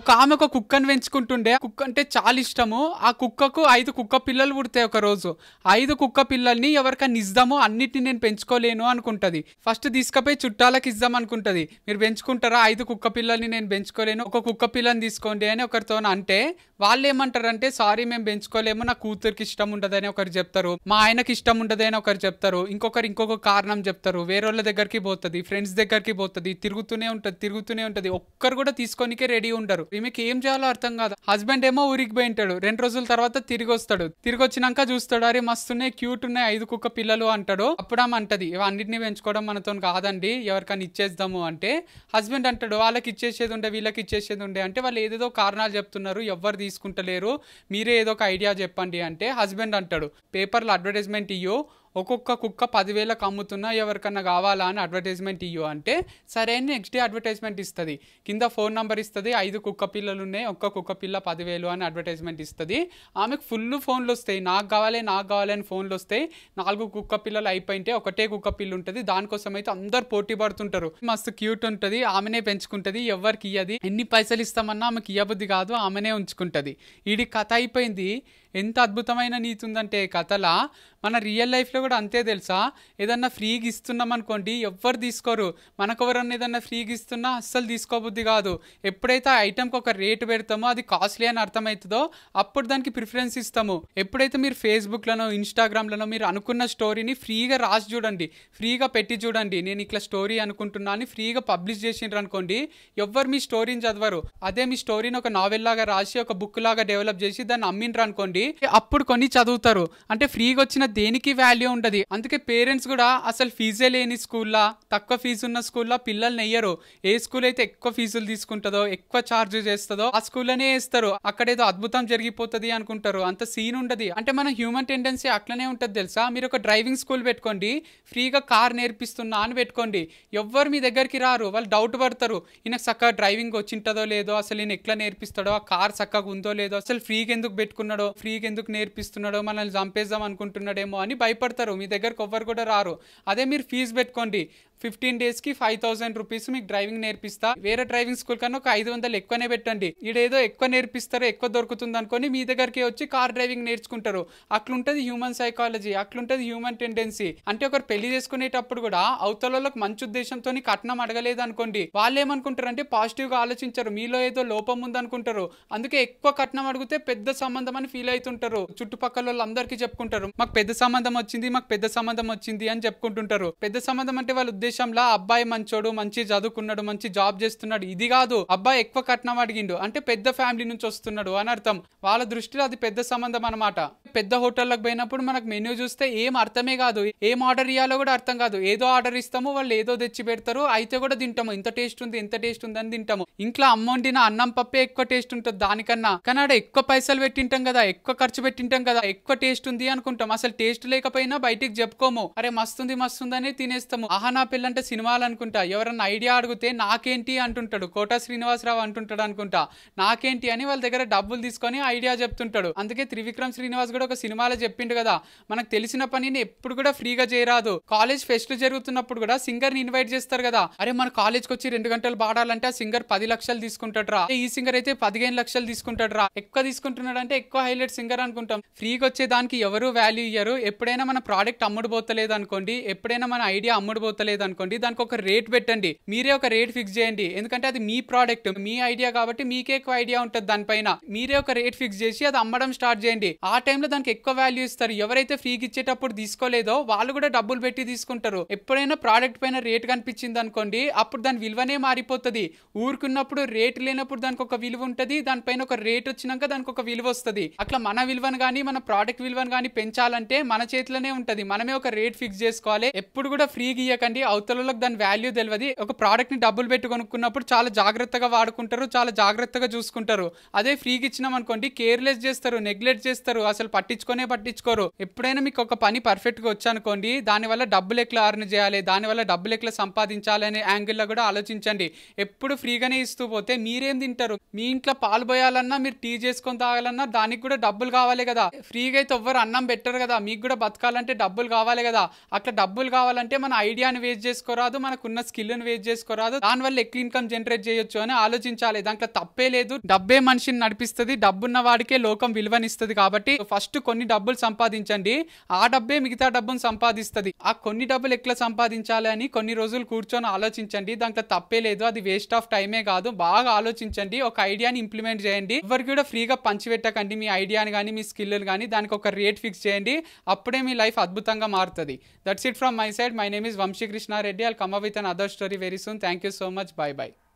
ఒక ఆమె ఒక కుక్కను పెంచుకుంటుండే కుక్క అంటే చాలా ఇష్టము ఆ కుక్కకు ఐదు కుక్క పిల్లలు పుడతాయి ఒక రోజు ఐదు కుక్క పిల్లల్ని ఎవరికైనా ఇద్దాము అన్నిటిని నేను పెంచుకోలేను అనుకుంటది ఫస్ట్ తీసుకపోయి చుట్టాలకు ఇద్దాం అనుకుంటది మీరు పెంచుకుంటారా ఐదు కుక్క పిల్లల్ని నేను పెంచుకోలేను ఒక కుక్క పిల్లని తీసుకోండి అని ఒకరితో అంటే వాళ్ళు ఏమంటారంటే సారీ మేము పెంచుకోలేము నా కూతురికి ఇష్టం ఉండదని ఒకరు చెప్తారు మా ఆయనకి ఇష్టం ఉండదని ఒకరు చెప్తారు ఇంకొకరు ఇంకొక కారణం చెప్తారు వేరే దగ్గరికి పోతుంది ఫ్రెండ్స్ దగ్గరికి పోతుంది తిరుగుతూనే ఉంటుంది తిరుగుతూనే ఉంటుంది ఒక్కరు కూడా తీసుకోనికే రెడీ ఉండరు ఈమెకి ఏం చేయాలో అర్థం కాదు హస్బెండ్ ఏమో ఊరికి పోయింటాడు రెండు రోజుల తర్వాత తిరిగి వస్తాడు తిరిగి వచ్చినాక చూస్తాడు అరే మస్తున్నాయి క్యూట్ ఉన్నాయి ఐదు కుక్క పిల్లలు అంటాడు అప్పుడు ఆమె అంటది అన్నిటిని పెంచుకోవడం మనతో కాదండి ఎవరికైనా ఇచ్చేద్దాము అంటే హస్బెండ్ అంటాడు వాళ్ళకి ఇచ్చేసేది ఉండే వీళ్ళకి ఇచ్చేసేది ఉండే అంటే వాళ్ళు ఏదేదో కారణాలు చెప్తున్నారు ఎవరు తీసుకుంటలేరు మీరే ఏదో ఒక ఐడియా చెప్పండి అంటే హస్బెండ్ అంటాడు పేపర్లో అడ్వర్టైజ్మెంట్ ఇయ్యో ఒక్కొక్క కుక్క పదివేలకు అమ్ముతున్నా ఎవరికన్నా కావాలా అని అడ్వర్టైజ్మెంట్ ఇయ్యో అంటే సరే అని నెక్స్ట్ డే అడ్వర్టైజ్మెంట్ ఇస్తుంది కింద ఫోన్ నెంబర్ ఇస్తుంది ఐదు కుక్క పిల్లలు ఉన్నాయి ఒక్క కుక్క పిల్ల పదివేలు అని అడ్వర్టైజ్మెంట్ ఇస్తుంది ఆమెకు ఫుల్ ఫోన్లు వస్తాయి నాకు కావాలి నాకు కావాలి అని ఫోన్లు వస్తాయి నాలుగు కుక్క పిల్లలు అయిపోయింటే ఒకటే కుక్క పిల్ల ఉంటుంది దానికోసం అయితే అందరు పోటీ పడుతుంటారు మస్తు క్యూట్ ఉంటుంది ఆమెనే పెంచుకుంటుంది ఎవరికి ఇయ్యది ఎన్ని పైసలు ఇస్తామన్నా ఆమెకి ఇయ్యబుద్ది కాదు ఆమెనే ఉంచుకుంటుంది ఇది కథ అయిపోయింది ఎంత అద్భుతమైన నీతి ఉందంటే కథలా మన రియల్ లైఫ్లో కూడా అంతే తెలుసా ఏదన్నా ఫ్రీగా ఇస్తున్నాం అనుకోండి ఎవ్వరు తీసుకోరు మనకెవరన్నా ఏదన్నా ఫ్రీగా ఇస్తున్నా అస్సలు తీసుకోబుద్ధి కాదు ఎప్పుడైతే ఆ ఐటెంకి ఒక రేటు పెడతామో అది కాస్ట్లీ అని అర్థమవుతుందో అప్పుడు దానికి ప్రిఫరెన్స్ ఇస్తాము ఎప్పుడైతే మీరు ఫేస్బుక్లోనో ఇన్స్టాగ్రామ్లోనో మీరు అనుకున్న స్టోరీని ఫ్రీగా రాసి చూడండి ఫ్రీగా పెట్టి చూడండి నేను ఇట్లా స్టోరీ అనుకుంటున్నా అని ఫ్రీగా పబ్లిష్ చేసిండ్రు అనుకోండి ఎవ్వరు మీ స్టోరీని చదవరు అదే మీ స్టోరీని ఒక నావెల్ లాగా రాసి ఒక బుక్ లాగా డెవలప్ చేసి దాన్ని అమ్మిండ్రు అనుకోండి అనుకోండి అప్పుడు కొన్ని చదువుతారు అంటే ఫ్రీగా వచ్చిన దేనికి వాల్యూ ఉండదు అందుకే పేరెంట్స్ కూడా అసలు ఫీజే లేని స్కూల్లా తక్కువ ఫీజు ఉన్న స్కూల్లో పిల్లల్ని నెయ్యరు ఏ స్కూల్ అయితే ఎక్కువ ఫీజులు తీసుకుంటుందో ఎక్కువ ఛార్జ్ చేస్తుందో ఆ స్కూల్లోనే వేస్తారు అక్కడ ఏదో అద్భుతం జరిగిపోతుంది అనుకుంటారు అంత సీన్ ఉండదు అంటే మన హ్యూమన్ టెండెన్సీ అట్లనే ఉంటుంది తెలుసా మీరు ఒక డ్రైవింగ్ స్కూల్ పెట్టుకోండి ఫ్రీగా కార్ నేర్పిస్తున్నా అని పెట్టుకోండి ఎవ్వరు మీ దగ్గరికి రారు వాళ్ళు డౌట్ పడతారు ఈయన చక్కగా డ్రైవింగ్ వచ్చింటదో లేదో అసలు ఈయన ఎట్లా నేర్పిస్తాడో ఆ కార్ చక్కగా ఉందో లేదో అసలు ఫ్రీగా ఎందుకు పెట్టుకున్నాడో ఫ్రీ ఎందుకు నేర్పిస్తున్నాడో మనల్ని చంపేద్దాం అనుకుంటున్నాడేమో అని భయపడతారు మీ దగ్గరకు ఎవ్వరు కూడా రారు అదే మీరు ఫీజు పెట్టుకోండి ఫిఫ్టీన్ డేస్కి ఫైవ్ థౌసండ్ రూపీస్ మీకు డ్రైవింగ్ నేర్పిస్తా వేరే డ్రైవింగ్ స్కూల్ కన్నా ఒక ఐదు వందలు ఎక్కువనే పెట్టండి ఇదేదో ఎక్కువ నేర్పిస్తారో ఎక్కువ దొరుకుతుంది అనుకోని మీ దగ్గరికి వచ్చి కార్ డ్రైవింగ్ నేర్చుకుంటారు అట్లుంటుంది హ్యూమన్ సైకాలజీ ఉంటుంది హ్యూమన్ టెండెన్సీ అంటే ఒకరు పెళ్లి చేసుకునేటప్పుడు కూడా అవతలలోకి మంచి ఉద్దేశంతో కట్నం అడగలేదు అనుకోండి వాళ్ళు ఏమనుకుంటారు అంటే పాజిటివ్గా ఆలోచించారు మీలో ఏదో లోపం ఉందనుకుంటారు అందుకే ఎక్కువ కట్నం అడిగితే పెద్ద సంబంధం అని ఫీల్ అవుతుంటారు చుట్టుపక్కల వాళ్ళందరికీ చెప్పుకుంటారు మాకు పెద్ద సంబంధం వచ్చింది మాకు పెద్ద సంబంధం వచ్చింది అని చెప్పుకుంటుంటారు పెద్ద సంబంధం అంటే వాళ్ళు ఉద్దేశం దేశంలో అబ్బాయి మంచోడు మంచి చదువుకున్నాడు మంచి జాబ్ చేస్తున్నాడు ఇది కాదు అబ్బాయి ఎక్కువ కట్నం అడిగిండు అంటే పెద్ద ఫ్యామిలీ నుంచి వస్తున్నాడు అని అర్థం వాళ్ళ దృష్టిలో అది పెద్ద సంబంధం అనమాట పెద్ద హోటల్లోకి పోయినప్పుడు మనకు మెన్యూ చూస్తే ఏం అర్థమే కాదు ఏం ఆర్డర్ ఇయ్యాలో కూడా అర్థం కాదు ఏదో ఆర్డర్ ఇస్తాము వాళ్ళు ఏదో తెచ్చి పెడతారు అయితే కూడా తింటాము ఇంత టేస్ట్ ఉంది ఎంత టేస్ట్ ఉంది అని తింటాము ఇంట్లో అమ్మ వండిన అన్నం పప్పే ఎక్కువ టేస్ట్ ఉంటుంది దానికన్నా కానీ ఆడ ఎక్కువ పైసలు పెట్టింటాం కదా ఎక్కువ ఖర్చు పెట్టింటాం కదా ఎక్కువ టేస్ట్ ఉంది అనుకుంటాం అసలు టేస్ట్ లేకపోయినా బయటికి చెప్పుకోము అరే మస్తుంది మస్తుంది అని తినేస్తాము ఆహా నా వెళ్ళంటే సినిమాలు అనుకుంటా ఎవరన్నా ఐడియా అడిగితే నాకేంటి అంటుంటాడు కోట శ్రీనివాసరావు అంటుంటాడు అనుకుంటా నాకేంటి అని వాళ్ళ దగ్గర డబ్బులు తీసుకొని ఐడియా చెప్తుంటాడు అందుకే త్రివిక్రమ్ శ్రీనివాస్ కూడా ఒక సినిమాలో చెప్పిండు కదా మనకు తెలిసిన పనిని ఎప్పుడు కూడా ఫ్రీగా చేయరాదు కాలేజ్ ఫెస్ట్ జరుగుతున్నప్పుడు కూడా సింగర్ ని ఇన్వైట్ చేస్తారు కదా అరే మన కాలేజ్ వచ్చి రెండు గంటలు పాడాలంటే ఆ సింగర్ పది లక్షలు తీసుకుంటాడు రా ఈ సింగర్ అయితే పదిహేను లక్షలు రా ఎక్కువ తీసుకుంటున్నాడు అంటే ఎక్కువ హైలైట్ సింగర్ అనుకుంటాం ఫ్రీగా వచ్చే దానికి ఎవరు వాల్యూ ఇయ్యరు ఎప్పుడైనా మన ప్రోడక్ట్ అమ్ముడు పోతలేదు అనుకోండి ఎప్పుడైనా మన ఐడియా అమ్ముడు పోతలేదు అనుకోండి దానికి ఒక రేట్ పెట్టండి మీరే ఒక రేట్ ఫిక్స్ చేయండి ఎందుకంటే అది మీ ప్రోడక్ట్ మీ ఐడియా కాబట్టి మీకే ఎక్కువ ఐడియా ఉంటుంది దానిపైన మీరే ఒక రేట్ ఫిక్స్ చేసి అది అమ్మడం స్టార్ట్ చేయండి ఆ టైంలో దానికి ఎక్కువ వాల్యూ ఇస్తారు ఎవరైతే ఫ్రీకి ఇచ్చేటప్పుడు తీసుకోలేదో వాళ్ళు కూడా డబ్బులు పెట్టి తీసుకుంటారు ఎప్పుడైనా ప్రోడక్ట్ పైన రేట్ కనిపించింది అనుకోండి అప్పుడు దాని విలువనే మారిపోతుంది ఊరుకున్నప్పుడు రేట్ లేనప్పుడు దానికి ఒక విలువ ఉంటుంది దానిపైన ఒక రేట్ వచ్చినాక దానికి ఒక విలువ వస్తుంది అట్లా మన విలువను కానీ మన ప్రోడక్ట్ విలువను కానీ పెంచాలంటే మన చేతిలోనే ఉంటుంది మనమే ఒక రేట్ ఫిక్స్ చేసుకోవాలి ఎప్పుడు కూడా ఫ్రీగా ఇయ్యకండి అవతలలోకి దాని వాల్యూ తెలియదు ఒక ప్రోడక్ట్ని డబ్బులు పెట్టి కొనుక్కున్నప్పుడు చాలా జాగ్రత్తగా వాడుకుంటారు చాలా జాగ్రత్తగా చూసుకుంటారు అదే ఫ్రీకి ఇచ్చినాం అనుకోండి కేర్లెస్ చేస్తారు నెగ్లెక్ట్ చేస్తారు అసలు పట్టించుకొనే పట్టించుకోరు ఎప్పుడైనా మీకు ఒక పని పర్ఫెక్ట్గా వచ్చనుకోండి దానివల్ల డబ్బులు ఎట్లా అర్న్ చేయాలి దానివల్ల డబ్బులు ఎట్లా సంపాదించాలి అనే యాంగిల్లో కూడా ఆలోచించండి ఎప్పుడు ఫ్రీగానే ఇస్తూ పోతే మీరేం తింటారు మీ ఇంట్లో పాలు పోయాలన్నా మీరు టీ చేసుకొని తాగాలన్నా దానికి కూడా డబ్బులు కావాలి కదా ఫ్రీగా అయితే ఎవ్వరు అన్నం పెట్టరు కదా మీకు కూడా బతకాలంటే డబ్బులు కావాలి కదా అట్లా డబ్బులు కావాలంటే మన ఐడియాని వేస్ట్ చేసుకోరాదు స్కిల్ ను వేస్ట్ చేసుకోరాదు దానివల్ల ఎక్కువ ఇన్కమ్ జనరేట్ చేయొచ్చు అని ఆలోచించాలి దాంట్లో తప్పే లేదు డబ్బే మనిషిని నడిపిస్తుంది డబ్బున్న వాడికే లోకం విలువనిస్తుంది కాబట్టి ఫస్ట్ కొన్ని డబ్బులు సంపాదించండి ఆ డబ్బే మిగతా డబ్బును సంపాదిస్తుంది ఆ కొన్ని డబ్బులు ఎట్లా సంపాదించాలి అని కొన్ని రోజులు కూర్చొని ఆలోచించండి దాంట్లో తప్పే లేదు అది వేస్ట్ ఆఫ్ టైమే కాదు బాగా ఆలోచించండి ఒక ఐడియాని ఇంప్లిమెంట్ చేయండి ఎవరికి కూడా ఫ్రీగా పంచిపెట్టకండి మీ ఐడియాని కానీ మీ స్కిల్ కానీ దానికి ఒక రేట్ ఫిక్స్ చేయండి అప్పుడే మీ లైఫ్ అద్భుతంగా మారుతుంది that's it from my side my name is Vamshikrishna Krishna Reddy. I'll come up with another story very soon. Thank you so much. Bye bye.